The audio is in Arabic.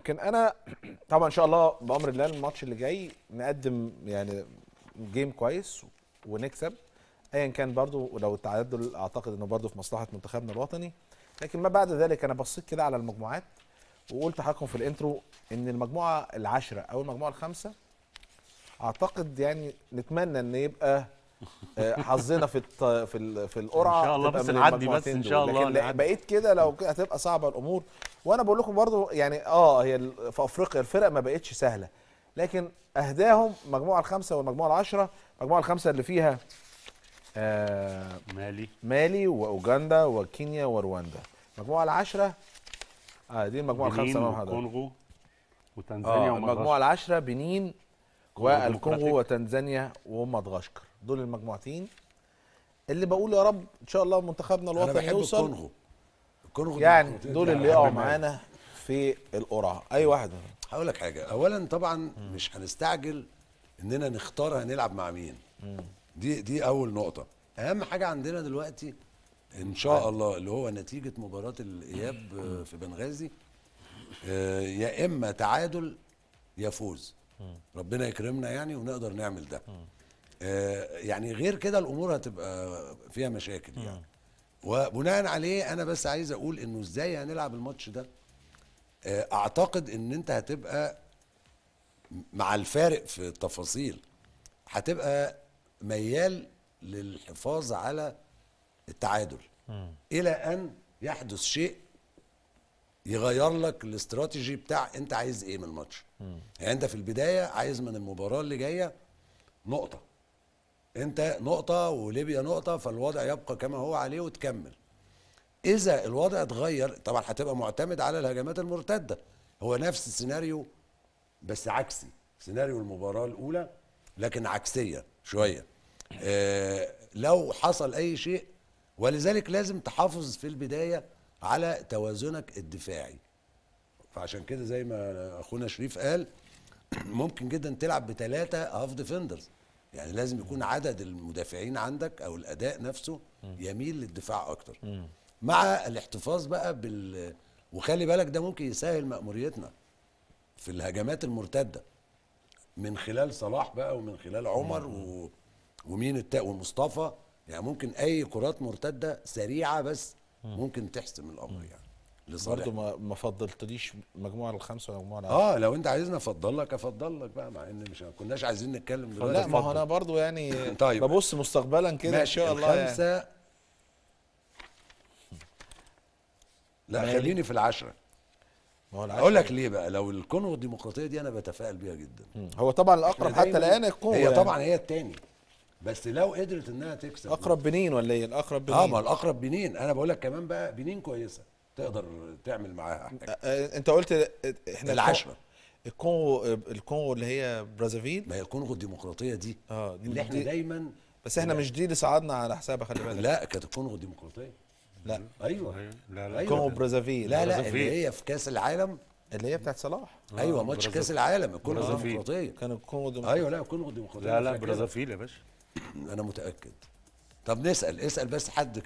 يمكن انا طبعا ان شاء الله بامر الله الماتش اللي جاي نقدم يعني جيم كويس ونكسب ايا كان برضو ولو التعادل اعتقد انه برضو في مصلحه منتخبنا الوطني لكن ما بعد ذلك انا بصيت كده على المجموعات وقلت حقكم في الانترو ان المجموعه العاشره او المجموعه الخامسه اعتقد يعني نتمنى ان يبقى آه، حظنا في في في القرعه ان شاء الله بس نعدي بس ان شاء الله لكن بقيت كده لو كده هتبقى صعبه الامور وانا بقول لكم برضو يعني اه هي في افريقيا الفرق ما بقتش سهله لكن اهداهم مجموعه الخمسه والمجموعه العشره المجموعه الخمسه اللي فيها آه مالي مالي واوغندا وكينيا ورواندا المجموعه العشره اه دي المجموعه الخمسه والكونغو آه، وتنزانيا آه المجموعه العشره بنين والكونغو وتنزانيا ومدغشقر دول المجموعتين اللي بقول يا رب ان شاء الله منتخبنا الوطني يوصل الكونغو الكونغو يعني دول اللي يعني يقعوا معانا في القرعه اي واحد منهم هقول لك حاجه اولا طبعا م. مش هنستعجل اننا نختار هنلعب مع مين م. دي دي اول نقطه اهم حاجه عندنا دلوقتي ان شاء أيوة. الله اللي هو نتيجه مباراه الاياب آه، في بنغازي آه، يا اما تعادل يا فوز ربنا يكرمنا يعني ونقدر نعمل ده آه، يعني غير كده الامور هتبقى فيها مشاكل يعني وبناء عليه انا بس عايز اقول انه ازاي هنلعب الماتش ده آه، اعتقد ان انت هتبقى مع الفارق في التفاصيل هتبقى ميال للحفاظ على التعادل م. الى ان يحدث شيء يغير لك الاستراتيجي بتاع انت عايز ايه من الماتش يعني انت في البدايه عايز من المباراه اللي جايه نقطه انت نقطه وليبيا نقطه فالوضع يبقى كما هو عليه وتكمل اذا الوضع اتغير طبعا هتبقى معتمد على الهجمات المرتده هو نفس السيناريو بس عكسي سيناريو المباراه الاولى لكن عكسيه شويه آه لو حصل اي شيء ولذلك لازم تحافظ في البدايه على توازنك الدفاعي فعشان كده زي ما اخونا شريف قال ممكن جدا تلعب بثلاثه هاف ديفندرز يعني لازم يكون عدد المدافعين عندك او الاداء نفسه يميل للدفاع اكتر مع الاحتفاظ بقى بال وخلي بالك ده ممكن يسهل مأموريتنا في الهجمات المرتده من خلال صلاح بقى ومن خلال عمر و... ومين التاء ومصطفى يعني ممكن اي كرات مرتده سريعه بس ممكن تحسم الامر يعني لصالح برضه ما ما فضلتليش مجموعه الخمسه ولا مجموعه اه لو انت عايزني افضل لك افضل لك بقى مع ان مش كناش عايزين نتكلم دلوقتي لا ما هو انا برضه يعني طيب ببص مستقبلا كده ان شاء الله يعني. الخمسه لا خليني في العشره ما هو العشره اقول لك إيه؟ ليه بقى لو الكونغو الديمقراطيه دي انا بتفائل بيها جدا هو طبعا الاقرب حتى الان الكونغو هي يعني. طبعا هي الثاني بس لو قدرت انها تكسب اقرب بنين ولا ايه الاقرب آه، بنين اه ما الاقرب بنين انا بقول لك كمان بقى بنين كويسه تقدر تعمل معاها حاجه انت قلت احنا العشره الكونغو الكونغو اللي هي برازافيل ما هي الكونغو الديمقراطيه دي اه دي اللي احنا دي دايما بس احنا مش دي اللي صعدنا على حسابها خلي بالك لا كانت الكونغو الديمقراطيه لا ايوه لا لا أيوة. الكونغو برازافيل لا لا اللي هي في كاس العالم اللي هي بتاعت صلاح آه، ايوه ماتش كاس العالم الكونغو الديمقراطيه كان الكونغو الديمقراطيه ايوه لا الكونغو الديمقراطيه لا لا برازافيل يا باشا انا متاكد طب نسال اسال بس حد كده